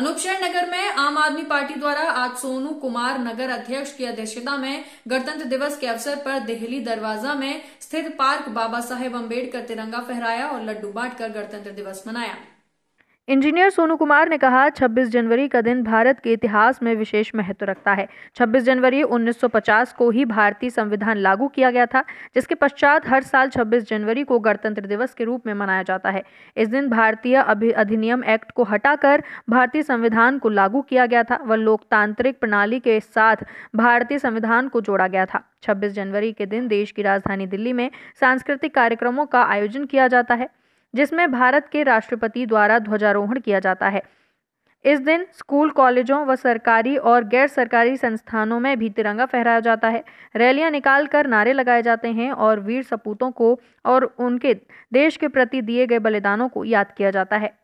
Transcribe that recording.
अनुपशहर नगर में आम आदमी पार्टी द्वारा आज सोनू कुमार नगर अध्यक्ष की अध्यक्षता में गणतंत्र दिवस के अवसर पर देहली दरवाजा में स्थित पार्क बाबा साहेब अम्बेडकर तिरंगा फहराया और लड्डू बांटकर गणतंत्र दिवस मनाया इंजीनियर सोनू कुमार ने कहा 26 जनवरी का दिन भारत के इतिहास में विशेष महत्व रखता है 26 जनवरी 1950 को ही भारतीय संविधान लागू किया गया था जिसके पश्चात हर साल 26 जनवरी को गणतंत्र दिवस के रूप में मनाया जाता है इस दिन भारतीय अधिनियम एक्ट को हटाकर भारतीय संविधान को लागू किया गया था व लोकतांत्रिक प्रणाली के साथ भारतीय संविधान को जोड़ा गया था 26 जनवरी के दिन देश की राजधानी दिल्ली में सांस्कृतिक कार्यक्रमों का आयोजन किया जाता है जिसमें भारत के राष्ट्रपति द्वारा ध्वजारोहण किया जाता है इस दिन स्कूल कॉलेजों व सरकारी और गैर सरकारी संस्थानों में भी तिरंगा फहराया जाता है रैलियां निकाल कर नारे लगाए जाते हैं और वीर सपूतों को और उनके देश के प्रति दिए गए बलिदानों को याद किया जाता है